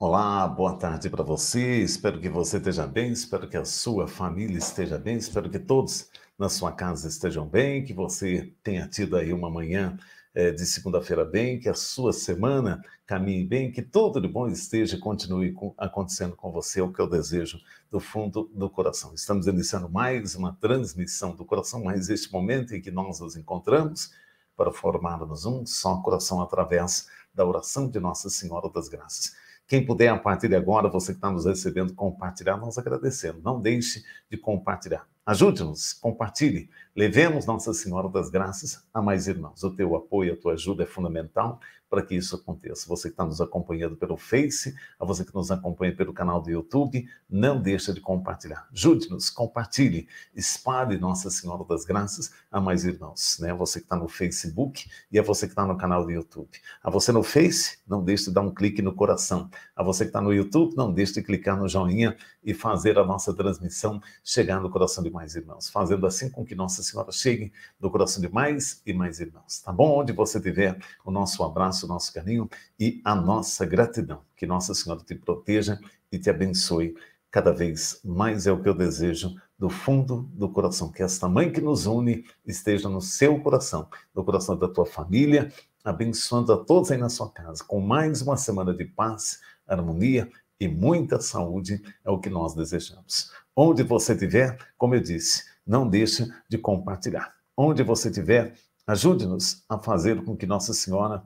Olá, boa tarde para você. Espero que você esteja bem, espero que a sua família esteja bem, espero que todos na sua casa estejam bem, que você tenha tido aí uma manhã eh, de segunda-feira bem, que a sua semana caminhe bem, que tudo de bom esteja e continue com, acontecendo com você, é o que eu desejo do fundo do coração. Estamos iniciando mais uma transmissão do coração, mas este momento em que nós nos encontramos para formarmos um só coração através da oração de Nossa Senhora das Graças. Quem puder, a partir de agora, você que está nos recebendo, compartilhar, nós agradecemos. Não deixe de compartilhar Ajude-nos, compartilhe. Levemos Nossa Senhora das Graças a mais irmãos. O teu apoio, a tua ajuda é fundamental para que isso aconteça. Você que está nos acompanhando pelo Face, a você que nos acompanha pelo canal do YouTube, não deixa de compartilhar. Ajude-nos, compartilhe, espalhe Nossa Senhora das Graças a mais irmãos. Né? você que está no Facebook e a você que está no canal do YouTube. A você no Face, não deixe de dar um clique no coração. A você que está no YouTube, não deixe de clicar no joinha e fazer a nossa transmissão chegar no coração de mais irmãos, fazendo assim com que Nossa Senhora chegue no coração de mais e mais irmãos, tá bom? Onde você estiver, o nosso abraço, o nosso carinho e a nossa gratidão. Que Nossa Senhora te proteja e te abençoe cada vez mais, é o que eu desejo do fundo do coração. Que esta mãe que nos une esteja no seu coração, no coração da tua família, abençoando a todos aí na sua casa, com mais uma semana de paz, harmonia e muita saúde é o que nós desejamos. Onde você estiver, como eu disse, não deixe de compartilhar. Onde você estiver, ajude-nos a fazer com que Nossa Senhora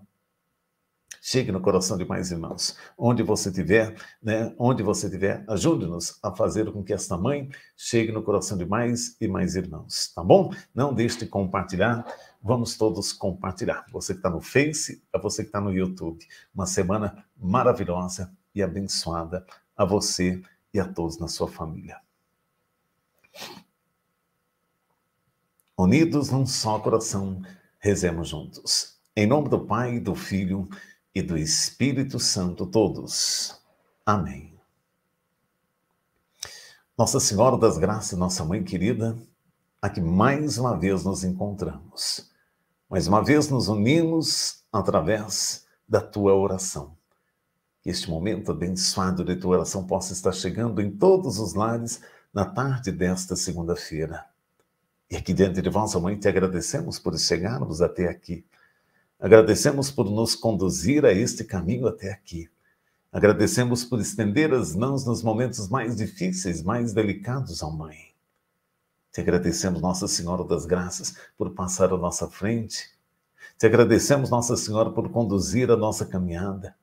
chegue no coração de mais irmãos. Onde você estiver, né? Onde você estiver, ajude-nos a fazer com que esta mãe chegue no coração de mais e mais irmãos, tá bom? Não deixe de compartilhar. Vamos todos compartilhar. Você que está no Face, é você que está no YouTube. Uma semana maravilhosa e abençoada a você e a todos na sua família. Unidos num só coração, rezemos juntos. Em nome do Pai, do Filho e do Espírito Santo, todos. Amém. Nossa Senhora das Graças, nossa Mãe querida, aqui mais uma vez nos encontramos. Mais uma vez nos unimos através da tua oração. Que este momento abençoado de tua oração possa estar chegando em todos os lares na tarde desta segunda-feira. E aqui diante de vós, mãe, te agradecemos por chegarmos até aqui. Agradecemos por nos conduzir a este caminho até aqui. Agradecemos por estender as mãos nos momentos mais difíceis, mais delicados, ó Mãe. Te agradecemos, Nossa Senhora das Graças, por passar à nossa frente. Te agradecemos, Nossa Senhora, por conduzir a nossa caminhada.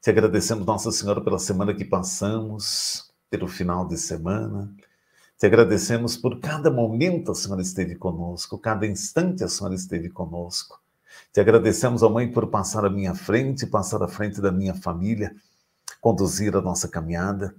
Te agradecemos, Nossa Senhora, pela semana que passamos, pelo final de semana. Te agradecemos por cada momento a Senhora esteve conosco, cada instante a Senhora esteve conosco. Te agradecemos, ó Mãe, por passar à minha frente, passar à frente da minha família, conduzir a nossa caminhada.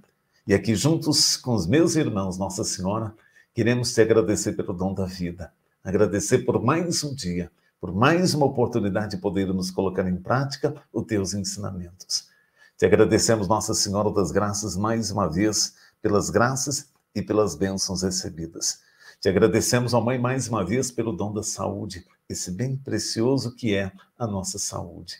E aqui, juntos com os meus irmãos, Nossa Senhora, queremos te agradecer pelo dom da vida, agradecer por mais um dia por mais uma oportunidade de podermos colocar em prática os teus ensinamentos. Te agradecemos, Nossa Senhora das Graças, mais uma vez, pelas graças e pelas bênçãos recebidas. Te agradecemos, ó Mãe, mais uma vez, pelo dom da saúde, esse bem precioso que é a nossa saúde.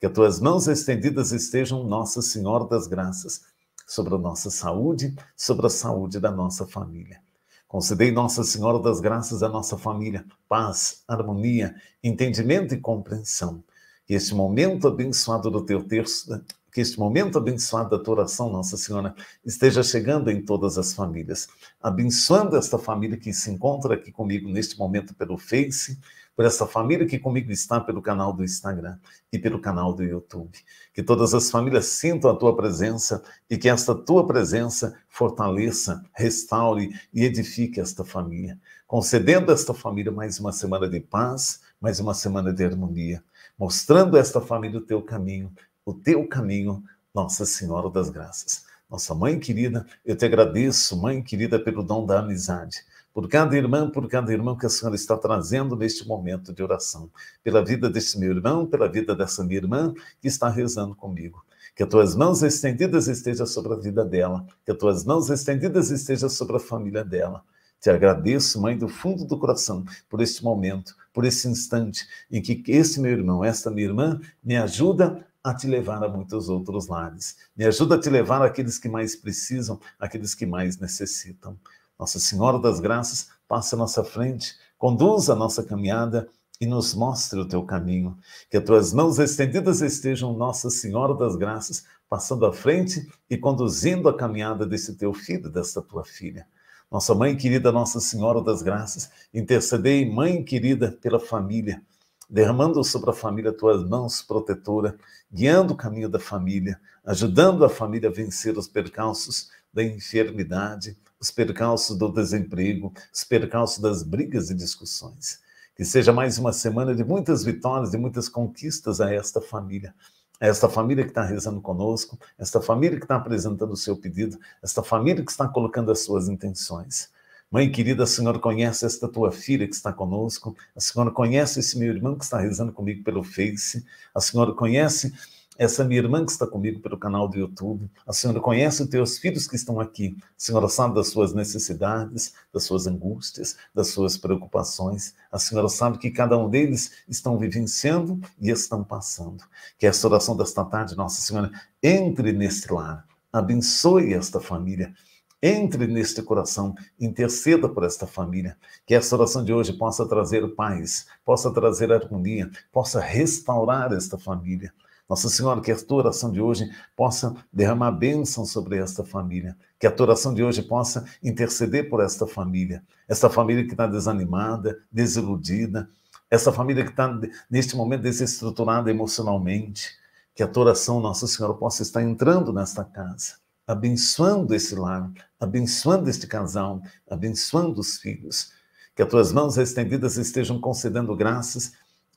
Que as tuas mãos estendidas estejam, Nossa Senhora das Graças, sobre a nossa saúde, sobre a saúde da nossa família. Concedei Nossa Senhora das Graças à nossa família, paz, harmonia, entendimento e compreensão. E este momento abençoado do teu terço, que este momento abençoado da tua oração, Nossa Senhora, esteja chegando em todas as famílias, abençoando esta família que se encontra aqui comigo neste momento pelo Face, por esta família que comigo está pelo canal do Instagram e pelo canal do YouTube. Que todas as famílias sintam a tua presença e que esta tua presença fortaleça, restaure e edifique esta família, concedendo a esta família mais uma semana de paz, mais uma semana de harmonia mostrando a esta família o teu caminho o teu caminho, Nossa Senhora das Graças. Nossa mãe querida, eu te agradeço, mãe querida, pelo dom da amizade. Por cada irmã, por cada irmão que a senhora está trazendo neste momento de oração. Pela vida deste meu irmão, pela vida dessa minha irmã que está rezando comigo. Que as tuas mãos estendidas estejam sobre a vida dela. Que as tuas mãos estendidas estejam sobre a família dela. Te agradeço, mãe, do fundo do coração, por este momento, por esse instante em que esse meu irmão, esta minha irmã, me ajuda a te levar a muitos outros lares. Me ajuda a te levar àqueles que mais precisam, àqueles que mais necessitam. Nossa Senhora das Graças, passe à nossa frente, conduza a nossa caminhada e nos mostre o teu caminho. Que as tuas mãos estendidas estejam, Nossa Senhora das Graças, passando à frente e conduzindo a caminhada desse teu filho, desta tua filha. Nossa Mãe querida, Nossa Senhora das Graças, intercedei, Mãe querida, pela família derramando sobre a família tuas mãos protetora, guiando o caminho da família, ajudando a família a vencer os percalços da enfermidade, os percalços do desemprego, os percalços das brigas e discussões. Que seja mais uma semana de muitas vitórias e muitas conquistas a esta família. A esta família que está rezando conosco, esta família que está apresentando o seu pedido, esta família que está colocando as suas intenções. Mãe querida, a senhora conhece esta tua filha que está conosco, a senhora conhece esse meu irmão que está rezando comigo pelo Face, a senhora conhece essa minha irmã que está comigo pelo canal do YouTube, a senhora conhece os teus filhos que estão aqui, a senhora sabe das suas necessidades, das suas angústias, das suas preocupações, a senhora sabe que cada um deles estão vivenciando e estão passando. Que esta oração desta tarde, Nossa Senhora, entre neste lar, abençoe esta família, entre neste coração, interceda por esta família, que esta oração de hoje possa trazer paz, possa trazer harmonia, possa restaurar esta família. Nossa Senhora, que a tua oração de hoje possa derramar bênção sobre esta família, que a tua oração de hoje possa interceder por esta família, esta família que está desanimada, desiludida, essa família que está neste momento desestruturada emocionalmente, que a tua oração, Nossa Senhora, possa estar entrando nesta casa abençoando esse lar, abençoando este casal, abençoando os filhos. Que as tuas mãos estendidas estejam concedendo graças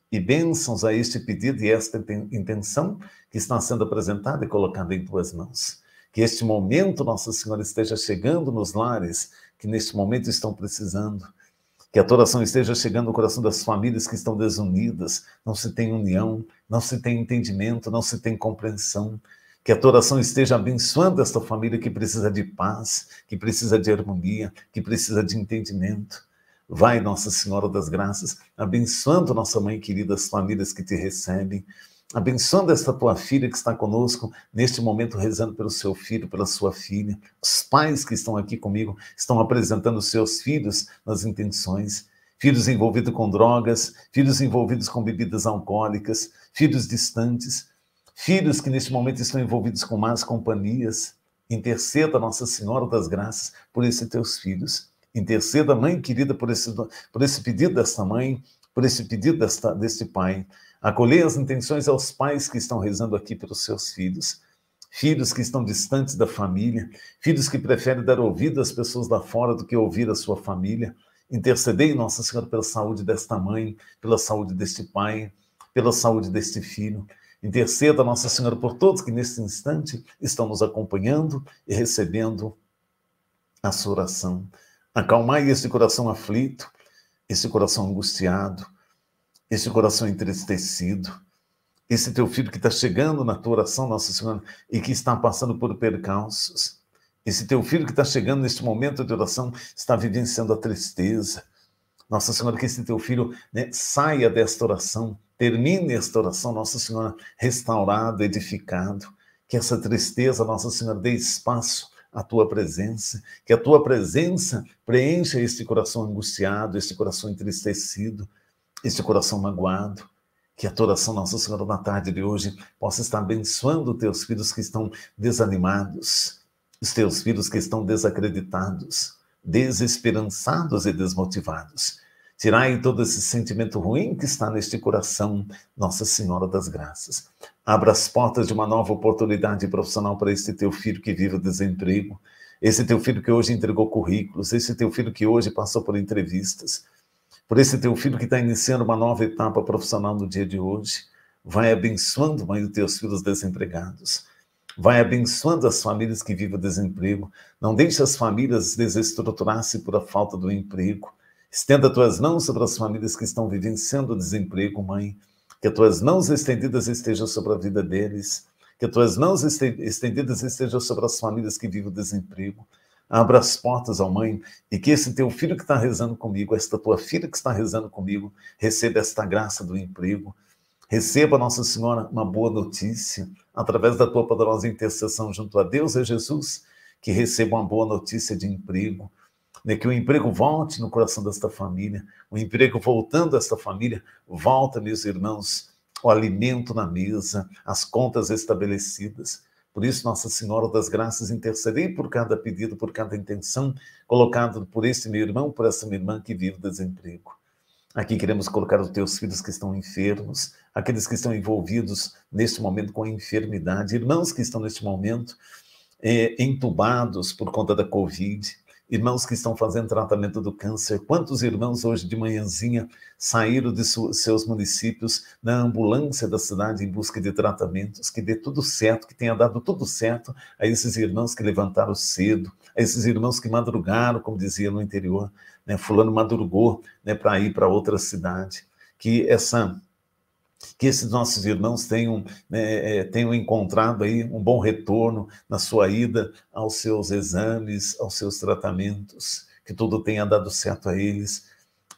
e bênçãos a este pedido e esta intenção que está sendo apresentada e colocada em tuas mãos. Que este momento, Nossa Senhora, esteja chegando nos lares que neste momento estão precisando. Que a tua oração esteja chegando no coração das famílias que estão desunidas, não se tem união, não se tem entendimento, não se tem compreensão. Que a tua oração esteja abençoando esta família que precisa de paz, que precisa de harmonia, que precisa de entendimento. Vai, Nossa Senhora das Graças, abençoando nossa mãe querida, as famílias que te recebem, abençoando esta tua filha que está conosco neste momento, rezando pelo seu filho, pela sua filha. Os pais que estão aqui comigo estão apresentando os seus filhos nas intenções. Filhos envolvidos com drogas, filhos envolvidos com bebidas alcoólicas, filhos distantes, filhos que neste momento estão envolvidos com más companhias, interceda Nossa Senhora das Graças por esses teus filhos, interceda, Mãe querida, por esse, por esse pedido desta mãe, por esse pedido desta, deste pai. Acolher as intenções aos pais que estão rezando aqui pelos seus filhos, filhos que estão distantes da família, filhos que preferem dar ouvido às pessoas lá fora do que ouvir a sua família. Intercedei, Nossa Senhora, pela saúde desta mãe, pela saúde deste pai, pela saúde deste filho, Interceda, Nossa Senhora, por todos que neste instante estão nos acompanhando e recebendo a sua oração. Acalmai esse coração aflito, esse coração angustiado, esse coração entristecido, esse teu filho que está chegando na tua oração, Nossa Senhora, e que está passando por percalços. Esse teu filho que está chegando neste momento de oração está vivenciando a tristeza. Nossa Senhora, que esse teu filho né, saia desta oração Termine esta oração, Nossa Senhora, restaurado, edificado. Que essa tristeza, Nossa Senhora, dê espaço à tua presença. Que a tua presença preencha este coração angustiado, este coração entristecido, este coração magoado. Que a tua oração, Nossa Senhora, na tarde de hoje, possa estar abençoando teus filhos que estão desanimados, os teus filhos que estão desacreditados, desesperançados e desmotivados Tirai todo esse sentimento ruim que está neste coração, Nossa Senhora das Graças. Abra as portas de uma nova oportunidade profissional para este teu filho que vive o desemprego, esse teu filho que hoje entregou currículos, esse teu filho que hoje passou por entrevistas, por esse teu filho que está iniciando uma nova etapa profissional no dia de hoje. Vai abençoando, mãe, os teus filhos desempregados. Vai abençoando as famílias que vivem o desemprego. Não deixe as famílias desestruturar-se por a falta do emprego. Estenda tuas mãos sobre as famílias que estão vivenciando o desemprego, mãe. Que as tuas mãos estendidas estejam sobre a vida deles. Que as tuas mãos estendidas estejam sobre as famílias que vivem o desemprego. Abra as portas, ó mãe, e que esse teu filho que está rezando comigo, esta tua filha que está rezando comigo, receba esta graça do emprego. Receba, Nossa Senhora, uma boa notícia através da tua poderosa intercessão junto a Deus e é Jesus, que receba uma boa notícia de emprego né, que o emprego volte no coração desta família, o emprego voltando a esta família, volta, meus irmãos, o alimento na mesa, as contas estabelecidas. Por isso, Nossa Senhora das Graças, intercedei por cada pedido, por cada intenção colocada por este meu irmão, por essa minha irmã que vive desemprego. Aqui queremos colocar os teus filhos que estão enfermos, aqueles que estão envolvidos neste momento com a enfermidade, irmãos que estão neste momento é, entubados por conta da Covid, irmãos que estão fazendo tratamento do câncer, quantos irmãos hoje de manhãzinha saíram de seus municípios na ambulância da cidade em busca de tratamentos, que dê tudo certo, que tenha dado tudo certo a esses irmãos que levantaram cedo, a esses irmãos que madrugaram, como dizia no interior, né, fulano madrugou né, para ir para outra cidade, que essa que esses nossos irmãos tenham, né, é, é, tenham encontrado aí um bom retorno na sua ida aos seus exames, aos seus tratamentos, que tudo tenha dado certo a eles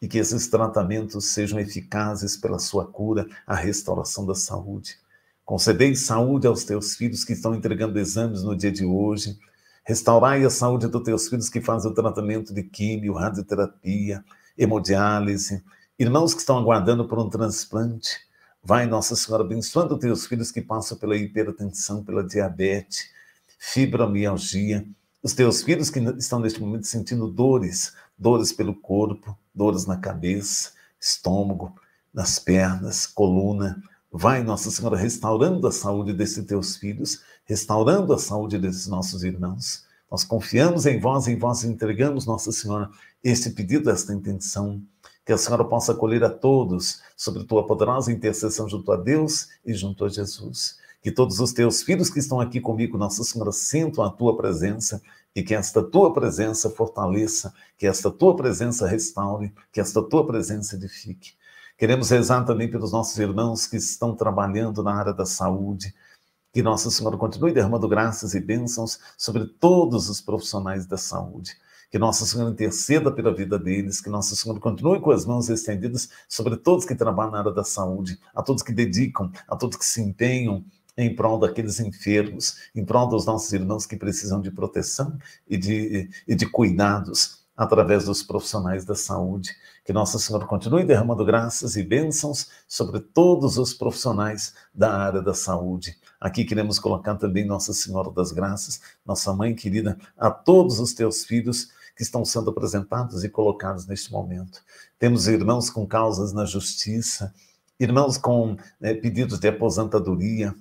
e que esses tratamentos sejam eficazes pela sua cura, a restauração da saúde. Concedei saúde aos teus filhos que estão entregando exames no dia de hoje. Restaurai a saúde dos teus filhos que fazem o tratamento de químio, radioterapia, hemodiálise. Irmãos que estão aguardando por um transplante Vai, Nossa Senhora, abençoando teus filhos que passam pela hipertensão, pela diabetes, fibromialgia, os teus filhos que estão neste momento sentindo dores, dores pelo corpo, dores na cabeça, estômago, nas pernas, coluna. Vai, Nossa Senhora, restaurando a saúde desses teus filhos, restaurando a saúde desses nossos irmãos. Nós confiamos em vós, em vós entregamos, Nossa Senhora, este pedido, esta intenção. Que a Senhora possa acolher a todos sobre tua poderosa intercessão junto a Deus e junto a Jesus. Que todos os teus filhos que estão aqui comigo, Nossa Senhora, sintam a tua presença e que esta tua presença fortaleça, que esta tua presença restaure, que esta tua presença edifique. Queremos rezar também pelos nossos irmãos que estão trabalhando na área da saúde. Que Nossa Senhora continue derramando graças e bênçãos sobre todos os profissionais da saúde que Nossa Senhora interceda pela vida deles, que Nossa Senhora continue com as mãos estendidas sobre todos que trabalham na área da saúde, a todos que dedicam, a todos que se empenham em prol daqueles enfermos, em prol dos nossos irmãos que precisam de proteção e de, e de cuidados através dos profissionais da saúde. Que Nossa Senhora continue derramando graças e bênçãos sobre todos os profissionais da área da saúde. Aqui queremos colocar também Nossa Senhora das Graças, nossa mãe querida, a todos os teus filhos que estão sendo apresentados e colocados neste momento. Temos irmãos com causas na justiça, irmãos com né, pedidos de aposentadoria,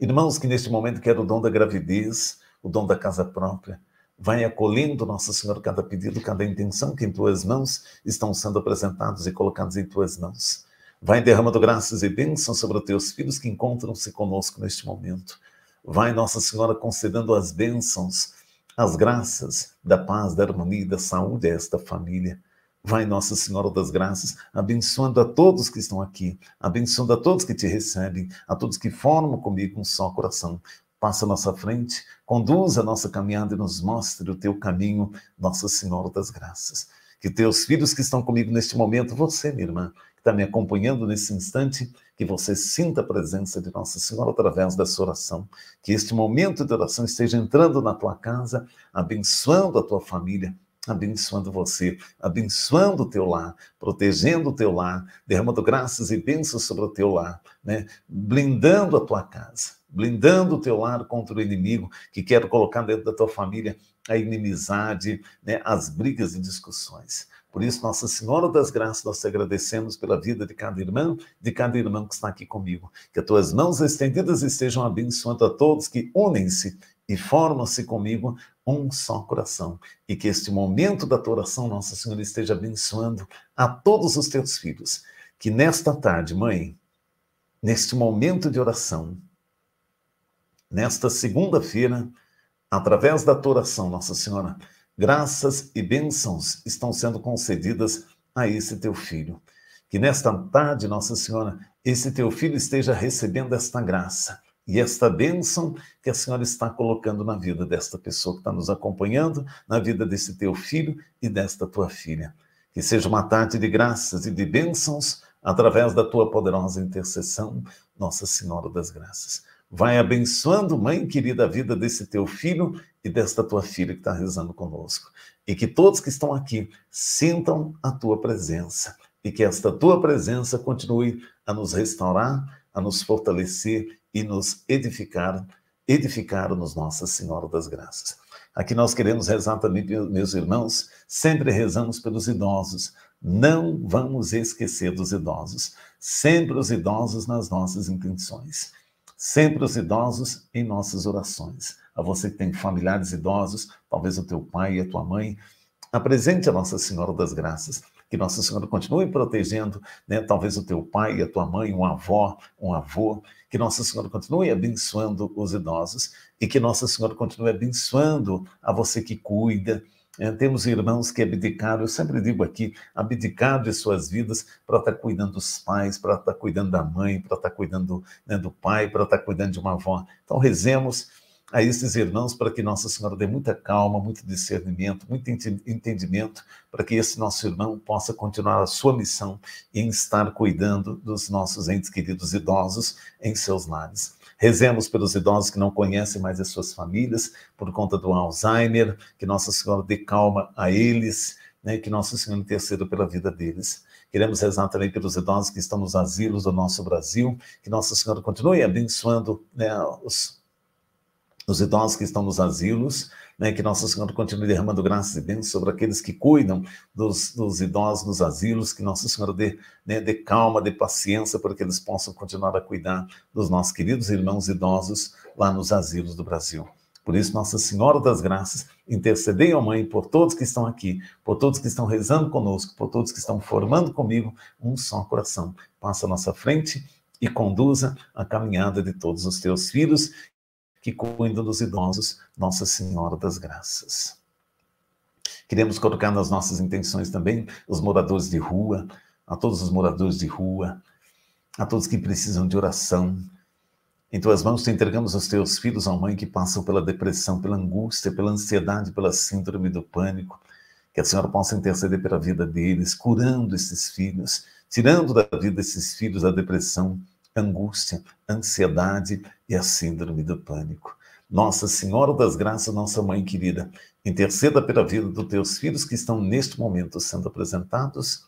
irmãos que neste momento querem o dom da gravidez, o dom da casa própria. Vai acolhendo, Nossa Senhora, cada pedido, cada intenção que em tuas mãos estão sendo apresentados e colocados em tuas mãos. Vai derramando graças e bênçãos sobre os teus filhos que encontram-se conosco neste momento. Vai, Nossa Senhora, concedendo as bênçãos as graças da paz, da harmonia e da saúde a esta família. Vai Nossa Senhora das Graças, abençoando a todos que estão aqui, abençoando a todos que te recebem, a todos que formam comigo um só coração. Passa à nossa frente, conduza a nossa caminhada e nos mostre o teu caminho, Nossa Senhora das Graças. Que teus filhos que estão comigo neste momento, você, minha irmã, que está me acompanhando nesse instante, que você sinta a presença de Nossa Senhora através dessa oração, que este momento de oração esteja entrando na tua casa, abençoando a tua família, abençoando você, abençoando o teu lar, protegendo o teu lar, derramando graças e bênçãos sobre o teu lar, né? blindando a tua casa, blindando o teu lar contra o inimigo que quer colocar dentro da tua família a inimizade, né? as brigas e discussões. Por isso, Nossa Senhora das Graças, nós te agradecemos pela vida de cada irmão, de cada irmão que está aqui comigo. Que as tuas mãos estendidas estejam abençoando a todos que unem-se e formam-se comigo um só coração. E que este momento da tua oração, Nossa Senhora, esteja abençoando a todos os teus filhos. Que nesta tarde, mãe, neste momento de oração, nesta segunda-feira, através da tua oração, Nossa Senhora, Graças e bênçãos estão sendo concedidas a esse teu filho. Que nesta tarde, Nossa Senhora, esse teu filho esteja recebendo esta graça e esta bênção que a Senhora está colocando na vida desta pessoa que está nos acompanhando, na vida desse teu filho e desta tua filha. Que seja uma tarde de graças e de bênçãos através da tua poderosa intercessão, Nossa Senhora das Graças. Vai abençoando, mãe querida, a vida desse teu filho e desta tua filha que está rezando conosco. E que todos que estão aqui sintam a tua presença. E que esta tua presença continue a nos restaurar, a nos fortalecer e nos edificar, edificar-nos Nossa Senhora das Graças. Aqui nós queremos rezar também, meus irmãos, sempre rezamos pelos idosos. Não vamos esquecer dos idosos. Sempre os idosos nas nossas intenções. Sempre os idosos em nossas orações. A você que tem familiares idosos, talvez o teu pai e a tua mãe, apresente a Nossa Senhora das Graças. Que Nossa Senhora continue protegendo, né? talvez o teu pai e a tua mãe, um avó, um avô. Que Nossa Senhora continue abençoando os idosos e que Nossa Senhora continue abençoando a você que cuida, é, temos irmãos que abdicaram, eu sempre digo aqui, abdicaram de suas vidas para estar tá cuidando dos pais, para estar tá cuidando da mãe, para estar tá cuidando né, do pai, para estar tá cuidando de uma avó. Então, rezemos a esses irmãos para que Nossa Senhora dê muita calma, muito discernimento, muito entendimento, para que esse nosso irmão possa continuar a sua missão em estar cuidando dos nossos entes queridos idosos em seus lares. Rezemos pelos idosos que não conhecem mais as suas famílias por conta do Alzheimer, que Nossa Senhora dê calma a eles, né, que Nossa Senhora interceda pela vida deles. Queremos rezar também pelos idosos que estão nos asilos do nosso Brasil, que Nossa Senhora continue abençoando né, os, os idosos que estão nos asilos, né, que Nossa Senhora continue derramando graças e bênçãos sobre aqueles que cuidam dos, dos idosos nos asilos, que Nossa Senhora dê, né, dê calma, dê paciência para que eles possam continuar a cuidar dos nossos queridos irmãos idosos lá nos asilos do Brasil. Por isso, Nossa Senhora das Graças, intercedei, ó Mãe, por todos que estão aqui, por todos que estão rezando conosco, por todos que estão formando comigo um só coração. Passa à nossa frente e conduza a caminhada de todos os teus filhos que cuida dos idosos, Nossa Senhora das Graças. Queremos colocar nas nossas intenções também os moradores de rua, a todos os moradores de rua, a todos que precisam de oração. Em tuas mãos te entregamos os teus filhos, ó mãe, que passam pela depressão, pela angústia, pela ansiedade, pela síndrome do pânico. Que a Senhora possa interceder pela vida deles, curando esses filhos, tirando da vida esses filhos da depressão, angústia, ansiedade e a síndrome do pânico. Nossa Senhora das Graças, nossa mãe querida, interceda pela vida dos teus filhos que estão neste momento sendo apresentados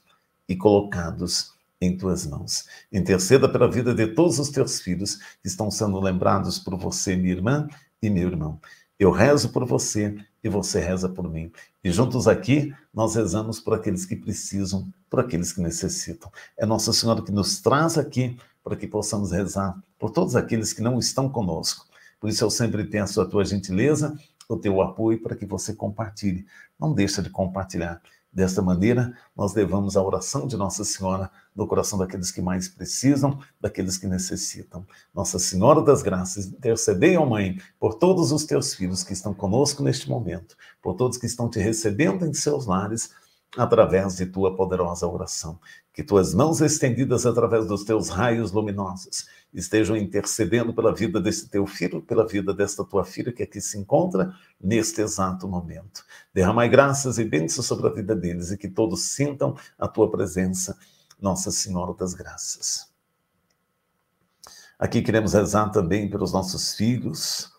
e colocados em tuas mãos. Interceda pela vida de todos os teus filhos que estão sendo lembrados por você, minha irmã e meu irmão. Eu rezo por você e você reza por mim. E juntos aqui, nós rezamos por aqueles que precisam, por aqueles que necessitam. É Nossa Senhora que nos traz aqui para que possamos rezar por todos aqueles que não estão conosco. Por isso eu sempre peço a tua gentileza, o teu apoio para que você compartilhe. Não deixa de compartilhar. Desta maneira, nós levamos a oração de Nossa Senhora no coração daqueles que mais precisam, daqueles que necessitam. Nossa Senhora das Graças, intercedei, ó Mãe, por todos os teus filhos que estão conosco neste momento, por todos que estão te recebendo em seus lares através de tua poderosa oração. Que tuas mãos estendidas através dos teus raios luminosos estejam intercedendo pela vida desse teu filho, pela vida desta tua filha que aqui se encontra neste exato momento. Derramai graças e bênçãos sobre a vida deles e que todos sintam a tua presença, Nossa Senhora das Graças. Aqui queremos rezar também pelos nossos filhos,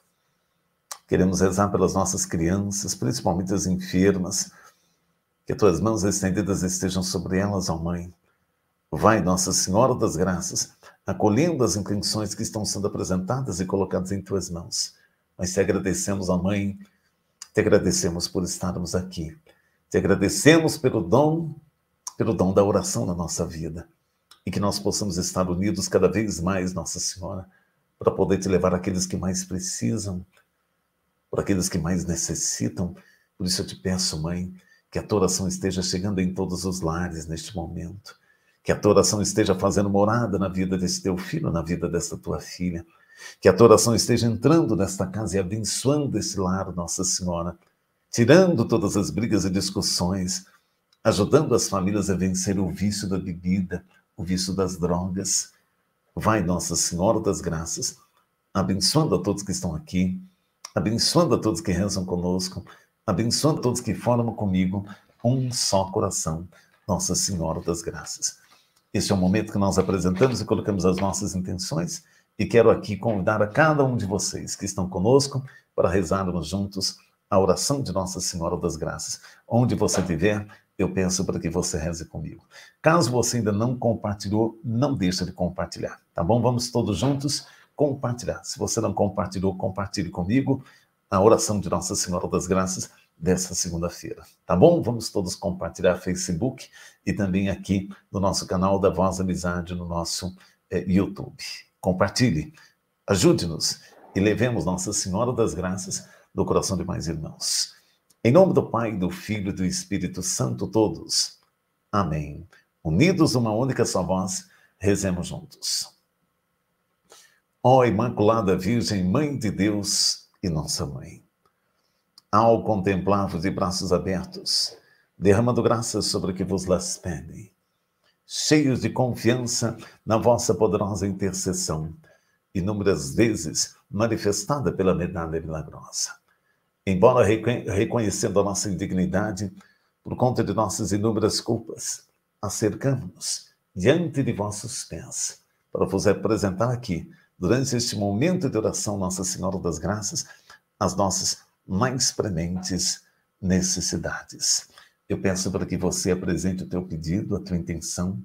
queremos rezar pelas nossas crianças, principalmente as enfermas que tuas mãos estendidas estejam sobre elas, ó Mãe. Vai, Nossa Senhora das Graças, acolhendo as intenções que estão sendo apresentadas e colocadas em tuas mãos. Mas te agradecemos, ó Mãe, te agradecemos por estarmos aqui. Te agradecemos pelo dom, pelo dom da oração na nossa vida. E que nós possamos estar unidos cada vez mais, Nossa Senhora, para poder te levar àqueles que mais precisam, para aqueles que mais necessitam. Por isso eu te peço, Mãe, que a tua oração esteja chegando em todos os lares neste momento. Que a tua oração esteja fazendo morada na vida desse teu filho, na vida dessa tua filha. Que a tua oração esteja entrando nesta casa e abençoando esse lar, Nossa Senhora, tirando todas as brigas e discussões, ajudando as famílias a vencer o vício da bebida, o vício das drogas. Vai, Nossa Senhora das Graças, abençoando a todos que estão aqui, abençoando a todos que rezam conosco, abençoando todos que formam comigo um só coração, Nossa Senhora das Graças. Este é o momento que nós apresentamos e colocamos as nossas intenções e quero aqui convidar a cada um de vocês que estão conosco para rezarmos juntos a oração de Nossa Senhora das Graças. Onde você estiver, eu peço para que você reze comigo. Caso você ainda não compartilhou, não deixe de compartilhar, tá bom? Vamos todos juntos compartilhar. Se você não compartilhou, compartilhe comigo. Na oração de Nossa Senhora das Graças dessa segunda-feira. Tá bom? Vamos todos compartilhar Facebook e também aqui no nosso canal da Voz Amizade no nosso é, YouTube. Compartilhe, ajude-nos e levemos Nossa Senhora das Graças no coração de mais irmãos. Em nome do Pai, do Filho e do Espírito Santo, todos. Amém. Unidos numa única só voz, rezemos juntos. Ó Imaculada Virgem, Mãe de Deus, e nossa mãe. Ao contemplar-vos de braços abertos, derramando graças sobre o que vos las pedem, cheios de confiança na vossa poderosa intercessão, inúmeras vezes manifestada pela medalha milagrosa. Embora reconhecendo a nossa indignidade por conta de nossas inúmeras culpas, acercamos-nos diante de vossos pés para vos apresentar aqui durante este momento de oração, Nossa Senhora das Graças, as nossas mais prementes necessidades. Eu peço para que você apresente o teu pedido, a tua intenção.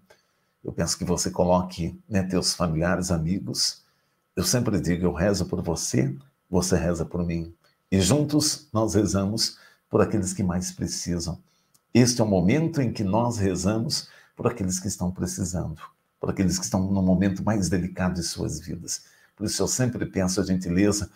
Eu peço que você coloque né, teus familiares, amigos. Eu sempre digo, eu rezo por você, você reza por mim. E juntos nós rezamos por aqueles que mais precisam. Este é o momento em que nós rezamos por aqueles que estão precisando por aqueles que estão no momento mais delicado de suas vidas. Por isso eu sempre peço a gentileza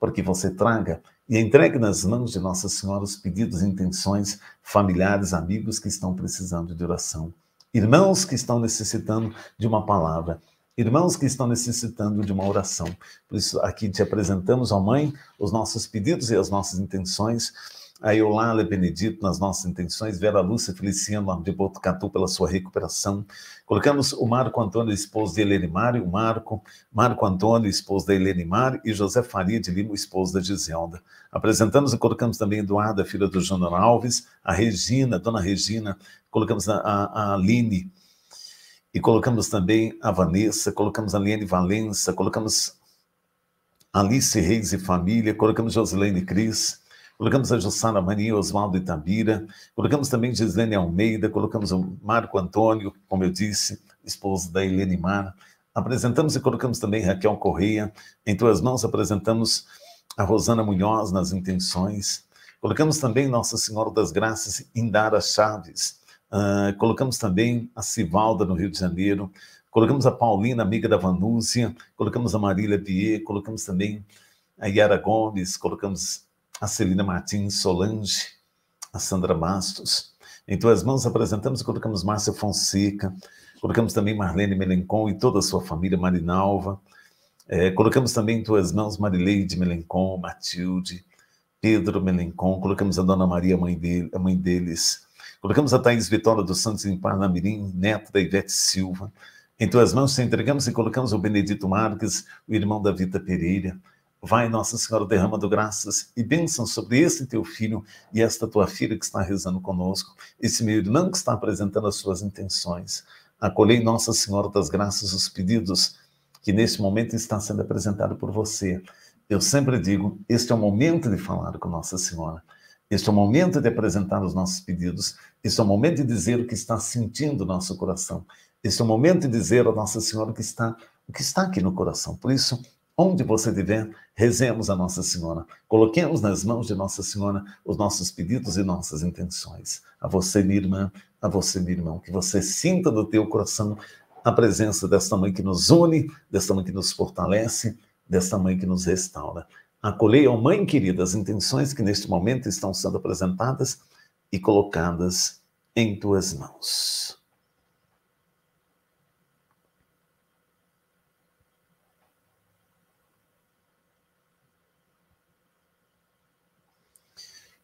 para que você traga e entregue nas mãos de Nossa Senhora os pedidos e intenções familiares, amigos que estão precisando de oração, irmãos que estão necessitando de uma palavra, irmãos que estão necessitando de uma oração. Por isso aqui te apresentamos, ó Mãe, os nossos pedidos e as nossas intenções a Eulália Benedito nas nossas intenções, Vera Lúcia Feliciano de Botucatu pela sua recuperação. Colocamos o Marco Antônio, esposo de Helene Mário, o Marco, Marco Antônio, esposo da Helene Mário, e José Faria de Lima, esposo da Giselda. Apresentamos e colocamos também Eduarda, filha do Júnior Alves, a Regina, Dona Regina, colocamos a, a, a Aline, e colocamos também a Vanessa, colocamos a Liane Valença, colocamos Alice Reis e família, colocamos Josilene Cris, colocamos a Jussara Maria, Oswaldo Itabira, colocamos também Gislene Almeida, colocamos o Marco Antônio, como eu disse, esposo da Helene Mar. Apresentamos e colocamos também Raquel Correia. Em tuas mãos apresentamos a Rosana Munhoz nas intenções. Colocamos também Nossa Senhora das Graças, Indara Chaves. Uh, colocamos também a Civalda, no Rio de Janeiro. Colocamos a Paulina, amiga da Vanúzia. Colocamos a Marília Bier. Colocamos também a Yara Gomes. Colocamos a Celina Martins Solange, a Sandra Bastos. Em tuas mãos apresentamos e colocamos Márcia Fonseca, colocamos também Marlene Melencon e toda a sua família, Marinalva. É, colocamos também em tuas mãos Marileide Melencon, Matilde, Pedro Melencon, colocamos a Dona Maria, a mãe, dele, a mãe deles. Colocamos a Thaís Vitória dos Santos em Parnamirim, neto da Ivete Silva. Em tuas mãos te entregamos e colocamos o Benedito Marques, o irmão da Vita Pereira. Vai, Nossa Senhora, derramando graças e bênçãos sobre este teu filho e esta tua filha que está rezando conosco, esse meu irmão que está apresentando as suas intenções. Acolhei, Nossa Senhora das Graças, os pedidos que neste momento está sendo apresentado por você. Eu sempre digo: este é o momento de falar com Nossa Senhora. Este é o momento de apresentar os nossos pedidos. Este é o momento de dizer o que está sentindo o nosso coração. Este é o momento de dizer a Nossa Senhora que está, o que está aqui no coração. Por isso, onde você estiver, rezemos a Nossa Senhora. Coloquemos nas mãos de Nossa Senhora os nossos pedidos e nossas intenções. A você, minha irmã, a você, meu irmão, que você sinta do teu coração a presença desta mãe que nos une, desta mãe que nos fortalece, desta mãe que nos restaura. Acolhei, ó mãe querida, as intenções que neste momento estão sendo apresentadas e colocadas em tuas mãos.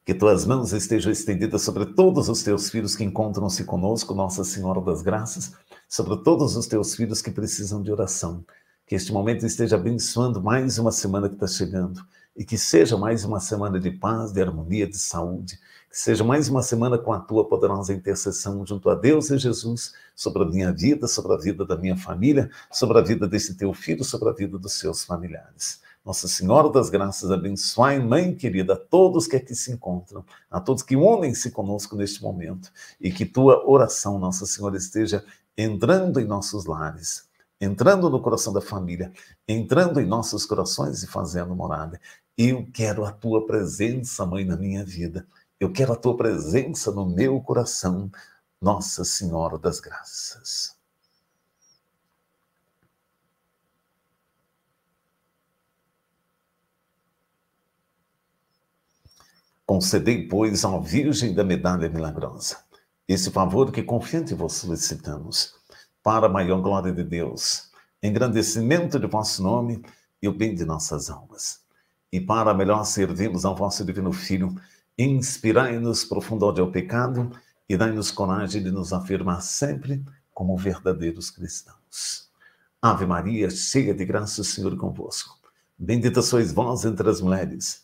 Que tuas mãos estejam estendidas sobre todos os teus filhos que encontram-se conosco, Nossa Senhora das Graças, sobre todos os teus filhos que precisam de oração. Que este momento esteja abençoando mais uma semana que está chegando e que seja mais uma semana de paz, de harmonia, de saúde. Que seja mais uma semana com a tua poderosa intercessão junto a Deus e Jesus sobre a minha vida, sobre a vida da minha família, sobre a vida desse teu filho, sobre a vida dos seus familiares. Nossa Senhora das Graças, abençoai, Mãe querida, a todos que aqui se encontram, a todos que unem-se conosco neste momento, e que tua oração, Nossa Senhora, esteja entrando em nossos lares, entrando no coração da família, entrando em nossos corações e fazendo morada. Eu quero a tua presença, Mãe, na minha vida. Eu quero a tua presença no meu coração, Nossa Senhora das Graças. Concedei, pois, à Virgem da Medalha Milagrosa esse favor que confiante vos solicitamos, para a maior glória de Deus, engrandecimento de vosso nome e o bem de nossas almas. E para melhor servirmos ao vosso Divino Filho, inspirai-nos profundo ódio ao pecado e dai-nos coragem de nos afirmar sempre como verdadeiros cristãos. Ave Maria, cheia de graça, o Senhor convosco. Bendita sois vós entre as mulheres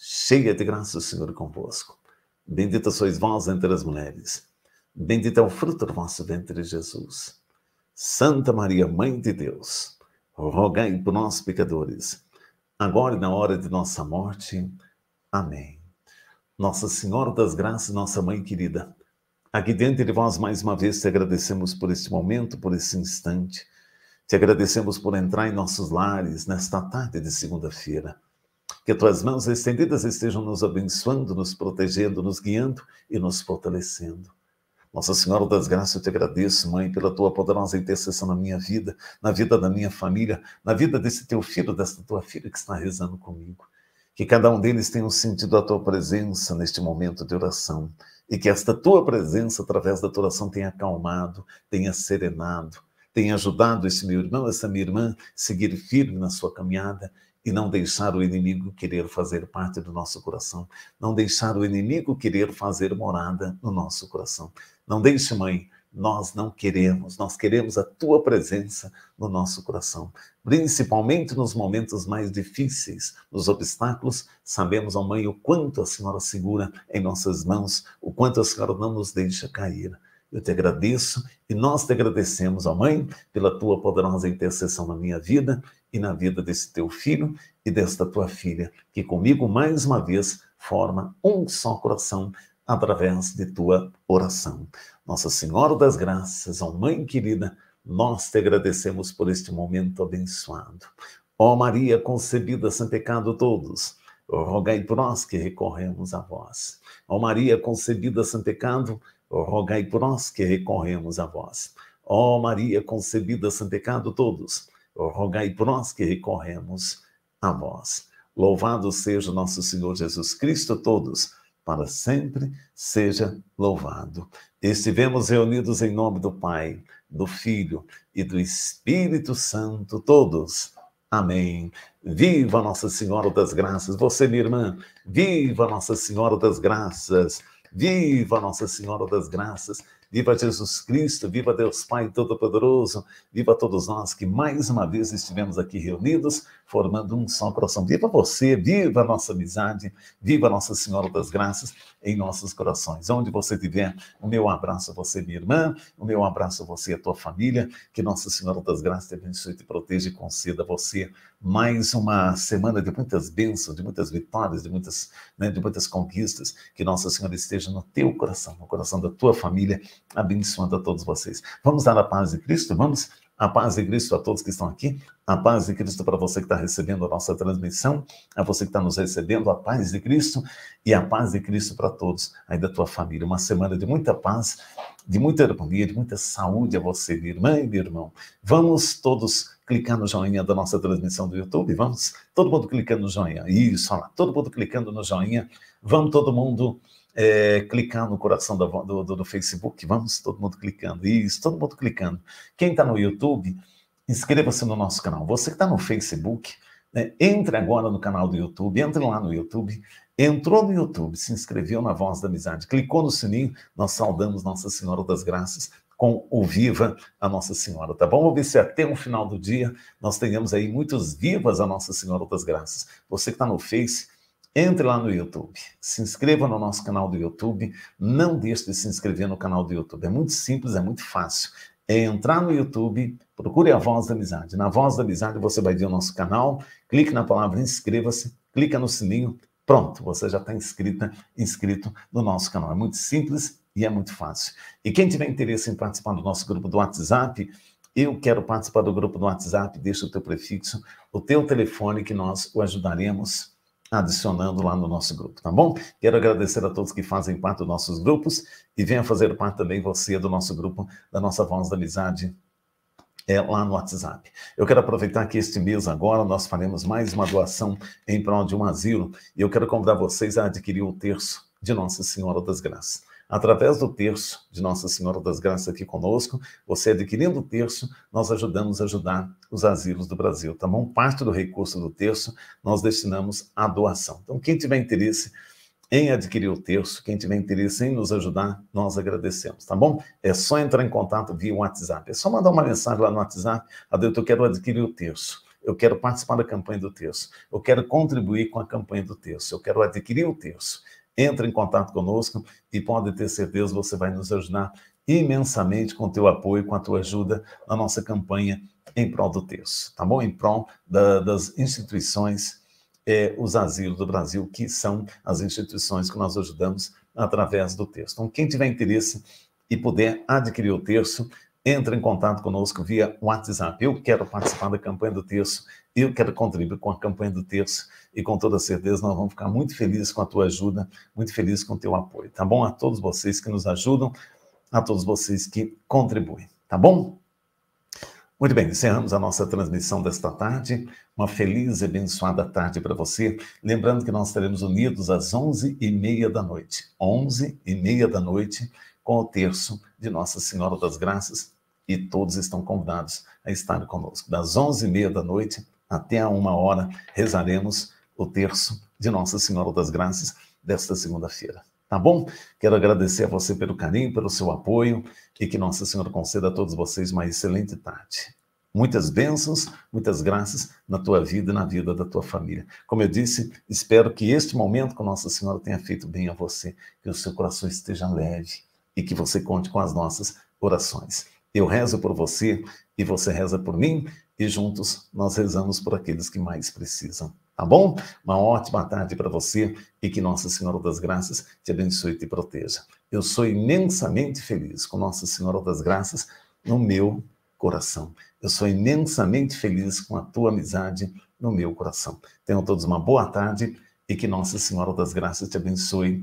cheia de graça o Senhor convosco. Bendita sois vós entre as mulheres. Bendito é o fruto do vosso ventre, Jesus. Santa Maria, Mãe de Deus, rogai por nós, pecadores, agora e na hora de nossa morte. Amém. Nossa Senhora das Graças, nossa Mãe querida, aqui dentro de vós mais uma vez te agradecemos por este momento, por esse instante. Te agradecemos por entrar em nossos lares nesta tarde de segunda-feira. Que tuas mãos estendidas estejam nos abençoando, nos protegendo, nos guiando e nos fortalecendo. Nossa Senhora das Graças, eu te agradeço, Mãe, pela tua poderosa intercessão na minha vida, na vida da minha família, na vida desse teu filho, dessa tua filha que está rezando comigo. Que cada um deles tenha sentido a tua presença neste momento de oração e que esta tua presença, através da tua oração, tenha acalmado, tenha serenado, tenha ajudado esse meu irmão, essa minha irmã, a seguir firme na sua caminhada e não deixar o inimigo querer fazer parte do nosso coração, não deixar o inimigo querer fazer morada no nosso coração. Não deixe, mãe, nós não queremos, nós queremos a tua presença no nosso coração. Principalmente nos momentos mais difíceis, nos obstáculos, sabemos, ó mãe, o quanto a senhora segura em nossas mãos, o quanto a senhora não nos deixa cair. Eu te agradeço e nós te agradecemos, ó Mãe, pela tua poderosa intercessão na minha vida e na vida desse teu filho e desta tua filha, que comigo mais uma vez forma um só coração através de tua oração. Nossa Senhora das Graças, ó Mãe querida, nós te agradecemos por este momento abençoado. Ó Maria concebida sem pecado todos, rogai por nós que recorremos a vós. Ó Maria concebida sem pecado, rogai por nós que recorremos a vós. Ó Maria concebida sem pecado todos, rogai por nós que recorremos a vós. Louvado seja nosso Senhor Jesus Cristo, todos, para sempre seja louvado. Estivemos reunidos em nome do Pai, do Filho e do Espírito Santo, todos. Amém. Viva Nossa Senhora das Graças. Você, minha irmã, viva Nossa Senhora das Graças. Viva Nossa Senhora das Graças. Viva Jesus Cristo, viva Deus Pai Todo-Poderoso, viva todos nós que mais uma vez estivemos aqui reunidos formando um só coração. Viva você, viva a nossa amizade, viva Nossa Senhora das Graças em nossos corações. Onde você estiver, o meu abraço a você, minha irmã, o meu abraço a você e a tua família. Que Nossa Senhora das Graças te abençoe, te proteja e conceda a você mais uma semana de muitas bênçãos, de muitas vitórias, de muitas, né, de muitas conquistas. Que Nossa Senhora esteja no teu coração, no coração da tua família, abençoando a todos vocês. Vamos dar a paz de Cristo? Vamos a paz de Cristo a todos que estão aqui, a paz de Cristo para você que está recebendo a nossa transmissão, a você que está nos recebendo, a paz de Cristo e a paz de Cristo para todos, aí da tua família. Uma semana de muita paz, de muita harmonia, de muita saúde a você, minha irmã e meu irmão. Vamos todos clicar no joinha da nossa transmissão do YouTube, vamos? Todo mundo clicando no joinha, isso, olha lá, todo mundo clicando no joinha, vamos todo mundo é, clicar no coração do, do, do, Facebook, vamos todo mundo clicando, isso, todo mundo clicando. Quem está no YouTube, inscreva-se no nosso canal. Você que está no Facebook, né, entre agora no canal do YouTube, entre lá no YouTube, entrou no YouTube, se inscreveu na Voz da Amizade, clicou no sininho, nós saudamos Nossa Senhora das Graças com o Viva a Nossa Senhora, tá bom? Vamos ver se até o final do dia nós tenhamos aí muitos vivas a Nossa Senhora das Graças. Você que está no Face, entre lá no YouTube, se inscreva no nosso canal do YouTube, não deixe de se inscrever no canal do YouTube. É muito simples, é muito fácil. É entrar no YouTube, procure a Voz da Amizade. Na Voz da Amizade você vai ver o nosso canal, clique na palavra inscreva-se, clica no sininho, pronto, você já está inscrita, inscrito no nosso canal. É muito simples e é muito fácil. E quem tiver interesse em participar do nosso grupo do WhatsApp, eu quero participar do grupo do WhatsApp, deixa o teu prefixo, o teu telefone que nós o ajudaremos adicionando lá no nosso grupo, tá bom? Quero agradecer a todos que fazem parte dos nossos grupos e venha fazer parte também você do nosso grupo, da nossa Voz da Amizade, é, lá no WhatsApp. Eu quero aproveitar que este mês agora nós faremos mais uma doação em prol de um asilo e eu quero convidar vocês a adquirir o terço de Nossa Senhora das Graças. Através do terço de Nossa Senhora das Graças aqui conosco, você adquirindo o terço, nós ajudamos a ajudar os asilos do Brasil. Tá bom? Parte do recurso do terço nós destinamos à doação. Então, quem tiver interesse em adquirir o terço, quem tiver interesse em nos ajudar, nós agradecemos, tá bom? É só entrar em contato via WhatsApp, é só mandar uma mensagem lá no WhatsApp, Adelto, eu quero adquirir o terço, eu quero participar da campanha do terço, eu quero contribuir com a campanha do terço, eu quero adquirir o terço. Entra em contato conosco e pode ter certeza você vai nos ajudar imensamente com o teu apoio, com a tua ajuda na nossa campanha em prol do texto, tá bom? Em prol da, das instituições, é, os asilos do Brasil, que são as instituições que nós ajudamos através do texto. Então, quem tiver interesse e puder adquirir o texto, entre em contato conosco via WhatsApp. Eu quero participar da campanha do terço, eu quero contribuir com a campanha do terço e com toda certeza nós vamos ficar muito felizes com a tua ajuda, muito felizes com o teu apoio, tá bom? A todos vocês que nos ajudam, a todos vocês que contribuem, tá bom? Muito bem, encerramos a nossa transmissão desta tarde. Uma feliz e abençoada tarde para você. Lembrando que nós estaremos unidos às 11h30 da noite. 11h30 da noite, com o terço de Nossa Senhora das Graças, e todos estão convidados a estar conosco. Das 11h30 da noite até a uma hora, rezaremos o terço de Nossa Senhora das Graças desta segunda-feira. Tá bom? Quero agradecer a você pelo carinho, pelo seu apoio e que Nossa Senhora conceda a todos vocês uma excelente tarde. Muitas bênçãos, muitas graças na tua vida e na vida da tua família. Como eu disse, espero que este momento com Nossa Senhora tenha feito bem a você, que o seu coração esteja leve e que você conte com as nossas orações. Eu rezo por você e você reza por mim e juntos nós rezamos por aqueles que mais precisam. Tá bom? Uma ótima tarde para você e que Nossa Senhora das Graças te abençoe e te proteja. Eu sou imensamente feliz com Nossa Senhora das Graças no meu coração. Eu sou imensamente feliz com a tua amizade no meu coração. Tenham todos uma boa tarde e que Nossa Senhora das Graças te abençoe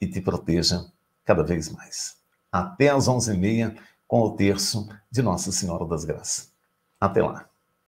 e te proteja cada vez mais. Até às 11h30 com o terço de Nossa Senhora das Graças. Até lá.